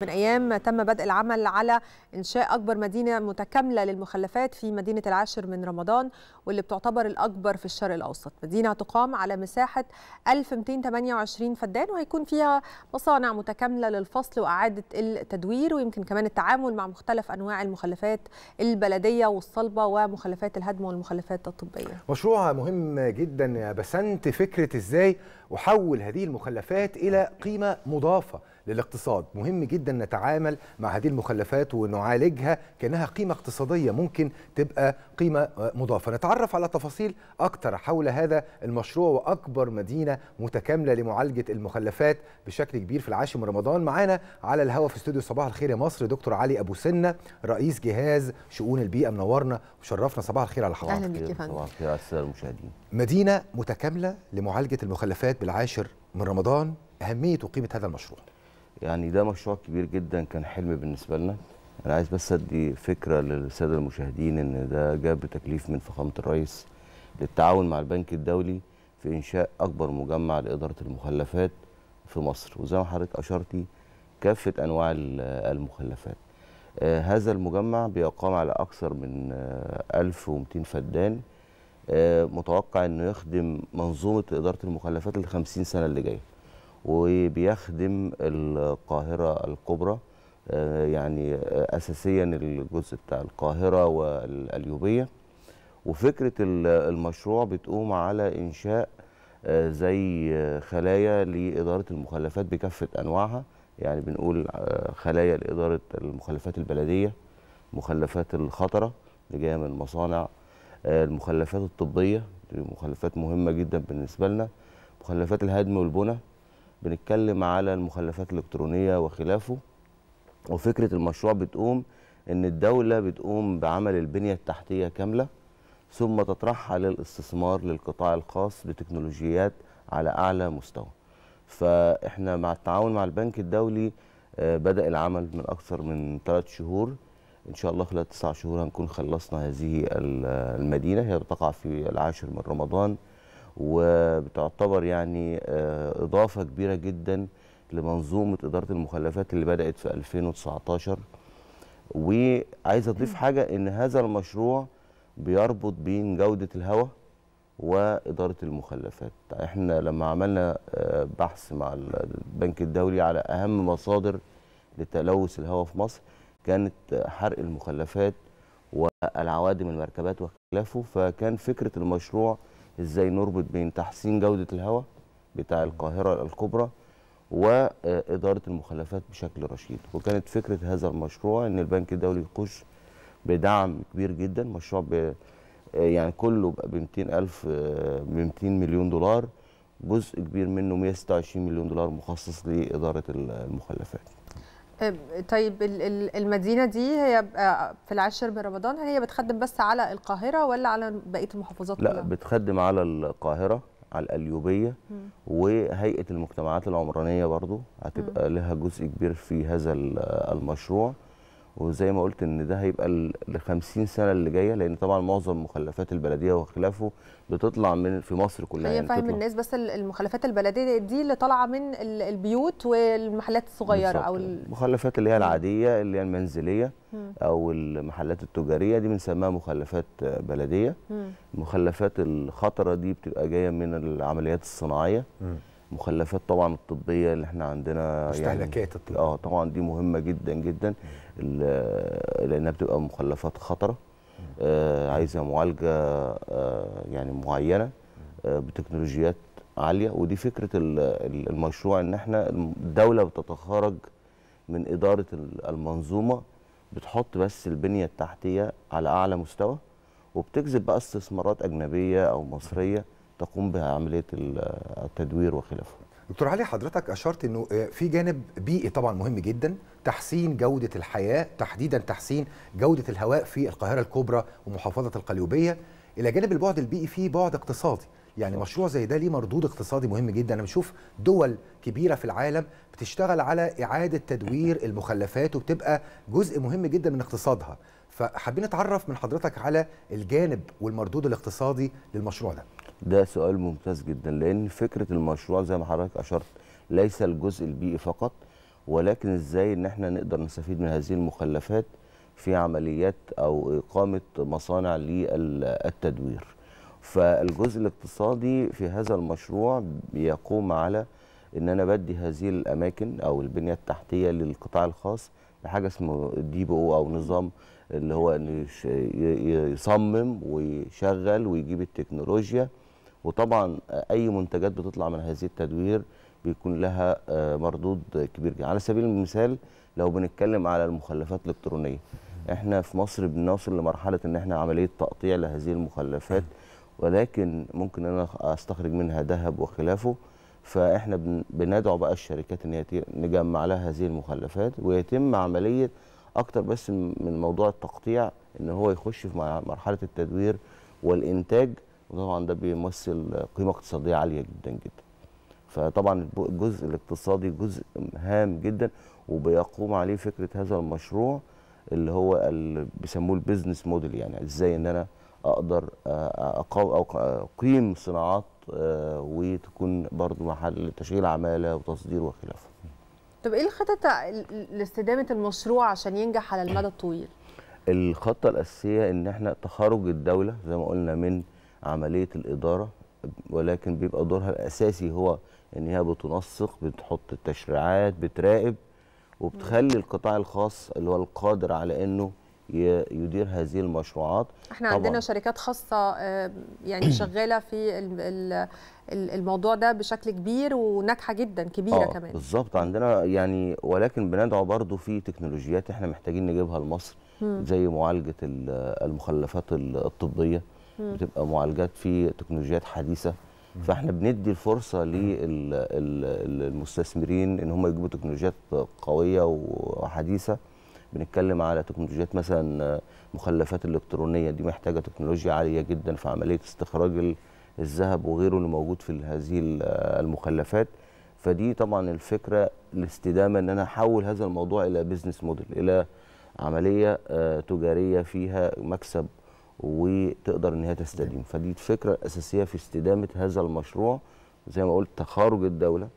من ايام تم بدء العمل على انشاء اكبر مدينه متكامله للمخلفات في مدينه العاشر من رمضان واللي بتعتبر الاكبر في الشرق الاوسط مدينه تقام على مساحه 1228 فدان وهيكون فيها مصانع متكامله للفصل واعاده التدوير ويمكن كمان التعامل مع مختلف انواع المخلفات البلديه والصلبه ومخلفات الهدم والمخلفات الطبيه مشروع مهم جدا يا بسنت فكره ازاي احول هذه المخلفات الى قيمه مضافه للاقتصاد مهم جدا نتعامل مع هذه المخلفات ونعالجها كأنها قيمة اقتصادية ممكن تبقى قيمة مضافة نتعرف على تفاصيل أكثر حول هذا المشروع وأكبر مدينة متكاملة لمعالجة المخلفات بشكل كبير في العاشر من رمضان معانا على الهواء في استوديو صباح الخير يا مصر دكتور علي أبو سنة رئيس جهاز شؤون البيئة منورنا وشرفنا صباح الخير على حضرتك أهلا بك يا فندم صباح الخير على السادة المشاهدين مدينة متكاملة لمعالجة المخلفات بالعاشر من رمضان أهمية وقيمة هذا المشروع يعني ده مشروع كبير جدا كان حلم بالنسبه لنا انا عايز بس ادي فكره للساده المشاهدين ان ده جاب تكليف من فخامه الرئيس للتعاون مع البنك الدولي في انشاء اكبر مجمع لاداره المخلفات في مصر وزي ما حضرتك اشرتي كافه انواع المخلفات آه هذا المجمع بيقام على اكثر من آه 1200 فدان آه متوقع انه يخدم منظومه اداره المخلفات ال 50 سنه اللي جايه وبيخدم القاهرة الكبرى آه، يعني أساسيا الجزء بتاع القاهرة والقليوبية وفكرة المشروع بتقوم على إنشاء آه، زي خلايا لإدارة المخلفات بكافة أنواعها يعني بنقول آه، خلايا لإدارة المخلفات البلدية مخلفات الخطرة اللي جاية من المصانع المخلفات الطبية دي مخلفات مهمة جدا بالنسبة لنا مخلفات الهدم والبنى بنتكلم على المخلفات الإلكترونية وخلافه وفكرة المشروع بتقوم إن الدولة بتقوم بعمل البنية التحتية كاملة ثم تطرحها للاستثمار للقطاع الخاص بتكنولوجيات على أعلى مستوى فإحنا مع التعاون مع البنك الدولي آه، بدأ العمل من أكثر من ثلاث شهور إن شاء الله خلال تسع شهور هنكون خلصنا هذه المدينة هي بتقع في العاشر من رمضان وبتعتبر يعني آه، اضافه كبيره جدا لمنظومه اداره المخلفات اللي بدات في 2019 وعايز اضيف حاجه ان هذا المشروع بيربط بين جوده الهواء واداره المخلفات احنا لما عملنا آه، بحث مع البنك الدولي على اهم مصادر لتلوث الهواء في مصر كانت حرق المخلفات والعوادم المركبات وخلافه فكان فكره المشروع ازاي نربط بين تحسين جوده الهواء بتاع القاهره الكبرى واداره المخلفات بشكل رشيد وكانت فكره هذا المشروع ان البنك الدولي يخش بدعم كبير جدا مشروع ب يعني كله ب 200000 ب 200 مليون دولار جزء كبير منه 126 مليون دولار مخصص لاداره المخلفات طيب المدينه دي هي في العاشر من رمضان هل هي بتخدم بس على القاهره ولا على بقيه المحافظات لا كلها؟ بتخدم على القاهره على القليوبيه وهيئه المجتمعات العمرانيه برضو هتبقى لها جزء كبير في هذا المشروع وزي ما قلت ان ده هيبقى ل 50 سنه اللي جايه لان طبعا معظم مخلفات البلديه وخلافه بتطلع من في مصر كلها هي يعني فاهم الناس بس المخلفات البلديه دي اللي طالعه من البيوت والمحلات الصغيره او المخلفات اللي هي العاديه اللي هي المنزليه م. او المحلات التجاريه دي بنسميها مخلفات بلديه م. المخلفات الخطره دي بتبقى جايه من العمليات الصناعيه م. مخلفات طبعا الطبيه اللي احنا عندنا استهلاكات يعني اه طبعا دي مهمه جدا جدا لانها بتبقى مخلفات خطره آه عايزه معالجه آه يعني معينه آه بتكنولوجيات عاليه ودي فكره المشروع ان احنا الدوله بتتخرج من اداره المنظومه بتحط بس البنيه التحتيه على اعلى مستوى وبتجذب بقى استثمارات اجنبيه او مصريه تقوم بها عمليه التدوير وخلافه دكتور علي حضرتك اشرت انه آه، في جانب بيئي طبعا مهم جدا تحسين جوده الحياه تحديدا تحسين جوده الهواء في القاهره الكبرى ومحافظه القليوبيه الى جانب البعد البيئي في بعد اقتصادي يعني مشروع زي ده ليه مردود اقتصادي مهم جدا انا بشوف دول كبيره في العالم بتشتغل على اعاده تدوير المخلفات وبتبقى جزء مهم جدا من اقتصادها فحابين نتعرف من حضرتك على الجانب والمردود الاقتصادي للمشروع ده ده سؤال ممتاز جدا لان فكره المشروع زي ما حضرتك اشرت ليس الجزء البيئي فقط ولكن ازاي ان احنا نقدر نستفيد من هذه المخلفات في عمليات او اقامه مصانع للتدوير فالجزء الاقتصادي في هذا المشروع بيقوم على ان انا بدي هذه الاماكن او البنيه التحتيه للقطاع الخاص بحاجه اسمه دي بي او او نظام اللي هو يصمم ويشغل ويجيب التكنولوجيا وطبعا آه، اي منتجات بتطلع من هذه التدوير بيكون لها آه، مردود كبير جدا على سبيل المثال لو بنتكلم على المخلفات الالكترونيه احنا في مصر بنوصل لمرحله ان احنا عمليه تقطيع لهذه المخلفات ولكن ممكن انا استخرج منها ذهب وخلافه فاحنا بندعو بقى الشركات ان نجمع لها هذه المخلفات ويتم عمليه اكتر بس من موضوع التقطيع ان هو يخش في مرحله التدوير والانتاج وطبعا ده بيمثل قيمه اقتصاديه عاليه جدا جدا فطبعا الجزء الاقتصادي جزء هام جدا وبيقوم عليه فكره هذا المشروع اللي هو اللي بيسموه البيزنس موديل يعني ازاي ان انا اقدر اقيم صناعات وتكون برضو محل تشغيل عماله وتصدير وخلافه طب ايه الخطط لاستدامه المشروع عشان ينجح على المدى الطويل الخطه الاساسيه ان احنا تخرج الدوله زي ما قلنا من عمليه الاداره ولكن بيبقى دورها الاساسي هو ان هي بتنسق بتحط التشريعات بتراقب وبتخلي القطاع الخاص اللي هو القادر على انه يدير هذه المشروعات احنا طبعا. عندنا شركات خاصه آه، يعني شغاله في الموضوع ده بشكل كبير وناجحه جدا كبيره آه كمان بالظبط عندنا يعني ولكن بندعو برضو في تكنولوجيات احنا محتاجين نجيبها لمصر زي معالجه المخلفات الطبيه بتبقى معالجات في تكنولوجيات حديثه فاحنا بندي الفرصه للمستثمرين ان هم يجيبوا تكنولوجيات قويه وحديثه بنتكلم على تكنولوجيات مثلا مخلفات الالكترونيه دي محتاجه تكنولوجيا عاليه جدا في عمليه استخراج الذهب وغيره اللي موجود في هذه المخلفات فدي طبعا الفكره الاستدامه ان انا احول هذا الموضوع الى بزنس موديل الى عمليه آه، تجاريه فيها مكسب وتقدر ان هي تستدين فدي الفكره الاساسيه في استدامه هذا المشروع زي ما قلت تخارج الدوله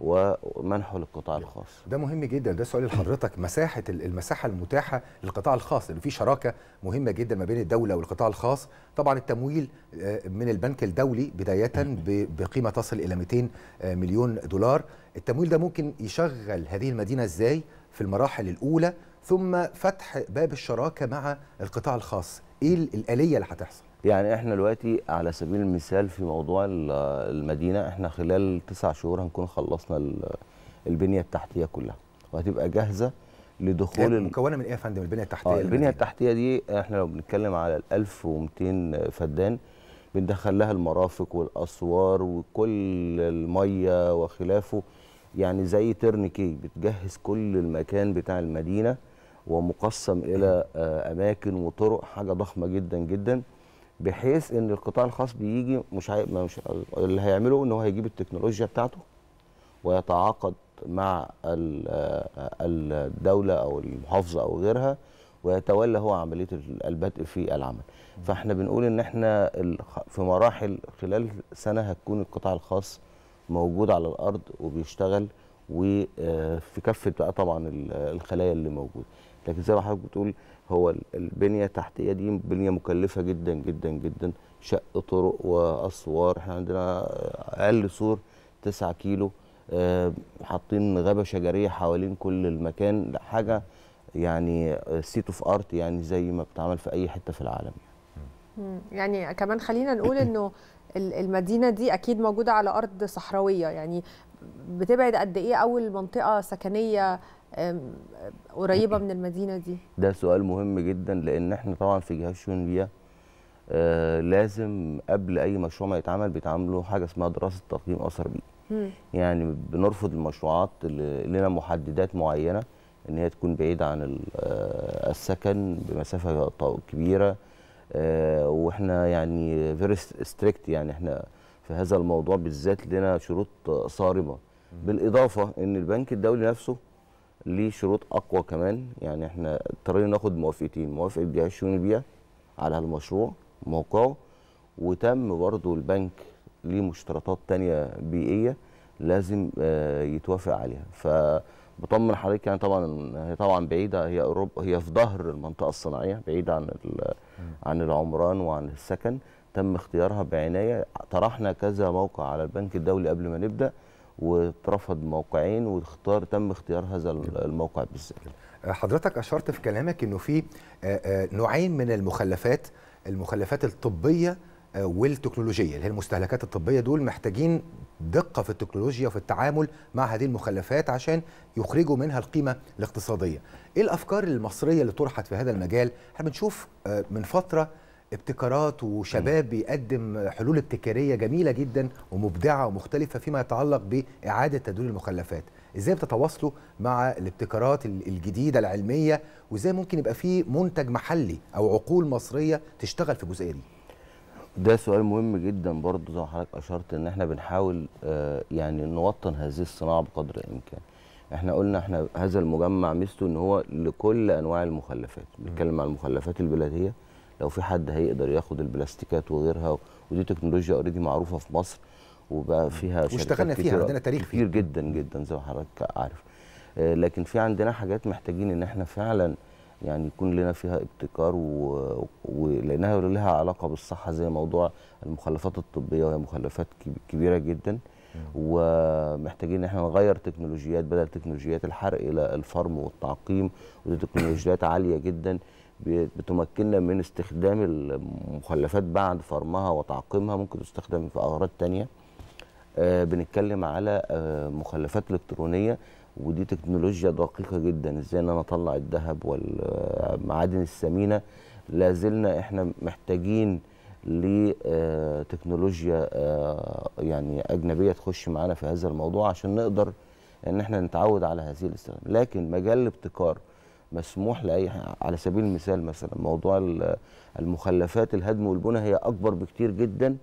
ومنحه للقطاع الخاص ده مهم جدا ده سؤال لحضرتك مساحه المساحه المتاحه للقطاع الخاص لان في شراكه مهمه جدا ما بين الدوله والقطاع الخاص طبعا التمويل آه، من البنك الدولي بدايه بقيمه تصل الى 200 آه، مليون دولار التمويل ده ممكن يشغل هذه المدينه ازاي في المراحل الاولى ثم فتح باب الشراكه مع القطاع الخاص ايه الاليه اللي هتحصل يعني احنا دلوقتي على سبيل المثال في موضوع المدينه احنا خلال تسع شهور هنكون خلصنا البنيه التحتيه كلها وهتبقى جاهزه لدخول يعني مكونه من ايه يا فندم البنيه التحتيه آه البنيه التحتيه دي احنا لو بنتكلم على ال 1200 فدان بندخل لها المرافق والاسوار وكل الميه وخلافه يعني زي ترنكي بتجهز كل المكان بتاع المدينه ومقسم الى آه، اماكن وطرق حاجه ضخمه جدا جدا بحيث ان القطاع الخاص بيجي مش, هي... مش اللي هيعمله ان هو هيجيب التكنولوجيا بتاعته ويتعاقد مع آه، الدوله او المحافظه او غيرها ويتولى هو عمليه البدء في العمل فاحنا بنقول ان احنا في مراحل خلال سنه هتكون القطاع الخاص موجود على الارض وبيشتغل وفي آه، كافه بقى طبعا الخلايا اللي موجوده لكن زي ما حضرتك بتقول هو البنيه التحتيه دي بنيه مكلفه جدا جدا جدا شق طرق واسوار احنا عندنا اقل سور 9 كيلو آه، حاطين غابه شجريه حوالين كل المكان حاجه يعني سيت اوف ارت يعني زي ما بتعمل في اي حته في العالم يعني كمان خلينا نقول انه المدينه دي اكيد موجوده على ارض صحراويه يعني بتبعد قد ايه اول منطقه سكنيه قريبه من المدينه دي ده سؤال مهم جدا لان احنا طبعا في جهاز شؤون بيئه آه، لازم قبل اي مشروع ما يتعمل بيتعملوا حاجه اسمها دراسه تقييم اثر بيئي يعني بنرفض المشروعات اللي لنا محددات معينه ان هي تكون بعيده عن آه، السكن بمسافه كبيره آه، واحنا يعني فيري ستريكت يعني احنا في هذا الموضوع بالذات لنا شروط صارمه بالاضافه ان البنك الدولي نفسه ليه شروط اقوى كمان يعني احنا اضطرينا ناخد موافقتين موافقه بيع شؤون البيئه على المشروع موقعه وتم برضو البنك ليه مشترطات تانية بيئيه لازم آه، يتوافق عليها فبطمن حضرتك يعني طبعا هي طبعا بعيده هي اوروبا هي في ظهر المنطقه الصناعيه بعيده عن عن العمران وعن السكن تم اختيارها بعنايه طرحنا كذا موقع على البنك الدولي قبل ما نبدا واترفض موقعين واختار تم اختيار هذا الموقع بالذات آه، حضرتك اشرت في كلامك انه في آه، آه، نوعين من المخلفات المخلفات الطبيه والتكنولوجيه اللي هي المستهلكات الطبيه دول محتاجين دقه في التكنولوجيا وفي التعامل مع هذه المخلفات عشان يخرجوا منها القيمه الاقتصاديه. ايه الافكار المصريه اللي طرحت في هذا المجال؟ احنا بنشوف من فتره ابتكارات وشباب بيقدم حلول ابتكاريه جميله جدا ومبدعه ومختلفه فيما يتعلق باعاده تدوير المخلفات ازاي بتتواصلوا مع الابتكارات الجديده العلميه وازاي ممكن يبقى في منتج محلي او عقول مصريه تشتغل في الجزئيه دي ده سؤال مهم جدا برضه زي ما حضرتك اشرت ان احنا بنحاول آه، يعني نوطن هذه الصناعه بقدر الامكان احنا قلنا احنا هذا المجمع ميزته ان هو لكل انواع المخلفات بنتكلم عن المخلفات البلديه لو في حد هيقدر ياخد البلاستيكات وغيرها ودي تكنولوجيا اوريدي معروفه في مصر وبقى فيها واشتغلنا فيها عندنا تاريخ كتير فيها. جدا جدا زي ما حضرتك عارف آه، لكن في عندنا حاجات محتاجين ان احنا فعلا يعني يكون لنا فيها ابتكار و... ولانها لها علاقه بالصحه زي موضوع المخلفات الطبيه وهي مخلفات كبيره جدا ومحتاجين ان احنا نغير تكنولوجيات بدل تكنولوجيات الحرق الى الفرم والتعقيم ودي تكنولوجيات عاليه جدا بتمكننا من استخدام المخلفات بعد فرمها وتعقيمها ممكن تستخدم في اغراض تانية آه، بنتكلم على آه، مخلفات الكترونيه ودي تكنولوجيا دقيقه جدا ازاي ان انا اطلع الذهب والمعادن الثمينه لا زلنا احنا محتاجين لتكنولوجيا آه، يعني اجنبيه تخش معانا في هذا الموضوع عشان نقدر ان احنا نتعود على هذه الاستخدام لكن مجال الابتكار مسموح لاي على سبيل المثال مثلا موضوع المخلفات الهدم والبنى هي اكبر بكتير جدا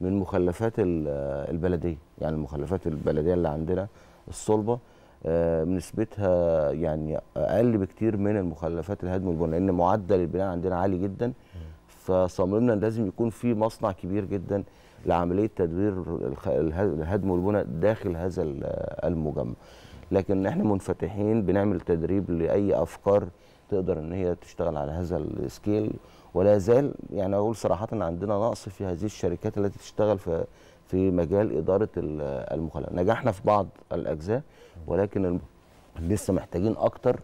من مخلفات البلديه يعني المخلفات البلديه اللي عندنا الصلبه آه، نسبتها يعني اقل بكتير من المخلفات الهدم والبنى لان معدل البناء عندنا عالي جدا فصممنا لازم يكون في مصنع كبير جدا لعمليه تدوير الهدم والبنى داخل هذا المجمع لكن احنا منفتحين بنعمل تدريب لاي افكار تقدر ان هي تشتغل على هذا السكيل ولا زال يعني اقول صراحه عندنا نقص في هذه الشركات التي تشتغل في في مجال اداره المخالفات نجحنا في بعض الاجزاء ولكن لسه محتاجين اكتر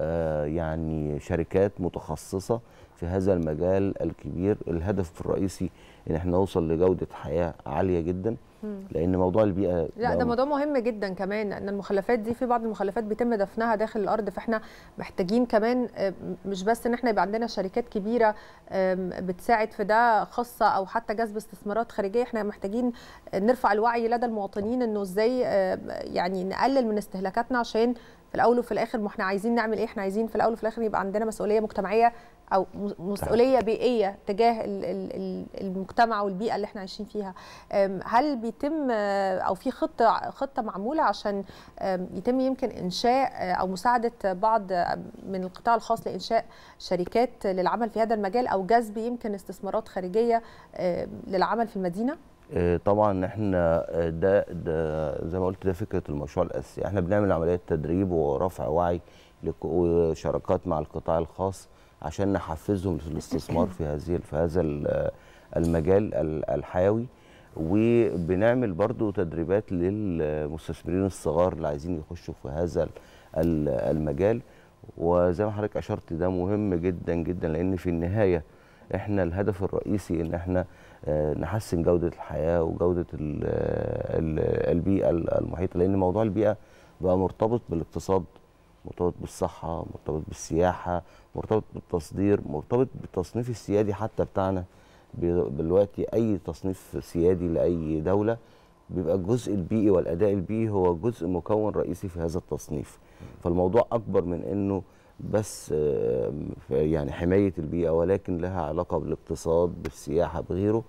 آه، يعني شركات متخصصة في هذا المجال الكبير الهدف الرئيسي ان احنا نوصل لجودة حياة عالية جدا لان موضوع البيئه لا ده موضوع مهم جدا كمان ان المخلفات دي في بعض المخلفات بيتم دفنها داخل الارض فاحنا محتاجين كمان آه، مش بس ان احنا يبقى عندنا شركات كبيره بتساعد في ده خاصه او حتى جذب استثمارات خارجيه احنا محتاجين نرفع الوعي لدى المواطنين انه ازاي يعني نقلل من استهلاكاتنا عشان في الاول وفي الاخر ما احنا عايزين نعمل ايه احنا عايزين في الاول وفي الاخر يبقى عندنا مسؤوليه مجتمعيه او مسؤوليه بيئيه تجاه المجتمع والبيئه اللي احنا عايشين فيها هل بيتم او في خطه خطه معموله عشان يتم يمكن انشاء او مساعده بعض من القطاع الخاص لانشاء شركات للعمل في هذا المجال او جذب يمكن استثمارات خارجيه للعمل في المدينه آه، طبعا احنا آه، ده, ده زي ما قلت ده فكره المشروع الاساسي احنا بنعمل عمليات تدريب ورفع وعي وشراكات مع القطاع الخاص عشان نحفزهم للاستثمار في هذه في هذا آه، المجال الحيوي وبنعمل برضو تدريبات للمستثمرين الصغار اللي عايزين يخشوا في هذا المجال وزي ما حضرتك اشرت ده مهم جدا جدا لان في النهايه احنا الهدف الرئيسي ان احنا آه، نحسن جوده الحياه وجوده آه، البيئه المحيطه لان موضوع البيئه بقى مرتبط بالاقتصاد مرتبط بالصحه مرتبط بالسياحه مرتبط بالتصدير مرتبط بالتصنيف السيادي حتى بتاعنا دلوقتي اي تصنيف سيادي لاي دوله بيبقى الجزء البيئي والاداء البيئي هو جزء مكون رئيسي في هذا التصنيف فالموضوع اكبر من انه بس يعني حمايه البيئه ولكن لها علاقه بالاقتصاد بالسياحه بغيره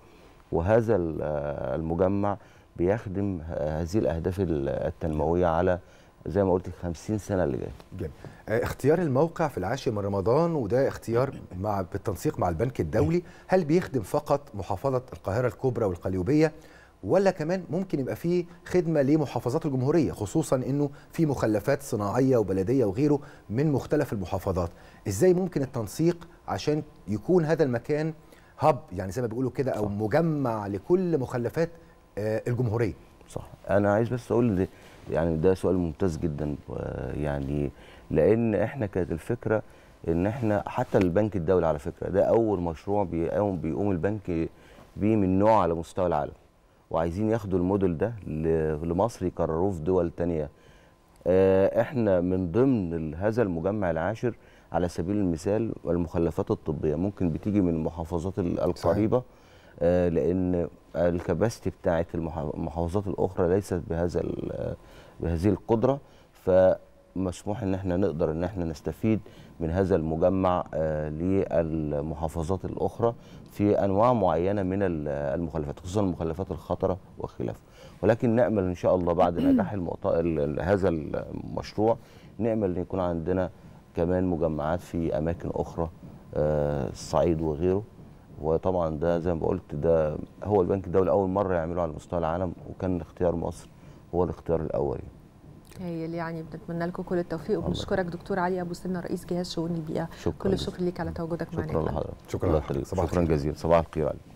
وهذا آه، المجمع بيخدم هذه الاهداف التنمويه على زي ما قلت 50 سنه اللي جايه. آه، اختيار الموقع في العاشر من رمضان وده اختيار مع بالتنسيق مع البنك الدولي، هل بيخدم فقط محافظه القاهره الكبرى والقليوبيه ولا كمان ممكن يبقى فيه خدمه لمحافظات الجمهوريه خصوصا انه في مخلفات صناعيه وبلديه وغيره من مختلف المحافظات ازاي ممكن التنسيق عشان يكون هذا المكان هب يعني زي ما بيقولوا كده او مجمع لكل مخلفات آه، الجمهوريه صح انا عايز بس اقول يعني ده سؤال ممتاز جدا يعني لان احنا كانت الفكره ان احنا حتى البنك الدولي على فكره ده اول مشروع بيقوم بيقوم البنك بيه من نوع على مستوى العالم وعايزين ياخدوا الموديل ده لمصر يكرروه في دول تانية آه، احنا من ضمن هذا المجمع العاشر على سبيل المثال المخلفات الطبيه ممكن بتيجي من المحافظات القريبه صحيح. آه، لان الكباستي بتاعه المحافظات الاخرى ليست بهذا بهذه القدره ف مسموح ان احنا نقدر ان احنا نستفيد من هذا المجمع آه، للمحافظات الاخرى في انواع معينه من المخلفات خصوصا المخلفات الخطره وخلافه ولكن نامل ان شاء الله بعد نجاح هذا المشروع نامل ان يكون عندنا كمان مجمعات في اماكن اخرى الصعيد آه، وغيره وطبعا ده زي ما قلت ده هو البنك الدولي اول مره يعمله على مستوى العالم وكان اختيار مصر هو الاختيار الاول يعني. هايل يعني بنتمنى لكم كل التوفيق وبنشكرك دكتور علي ابو سنه رئيس جهاز شؤون البيئه شكرا كل الشكر ليك على تواجدك معنا شكرا لحضرتك شكرا لحضرتك صباح شكرا جزيلا صباح الخير عليك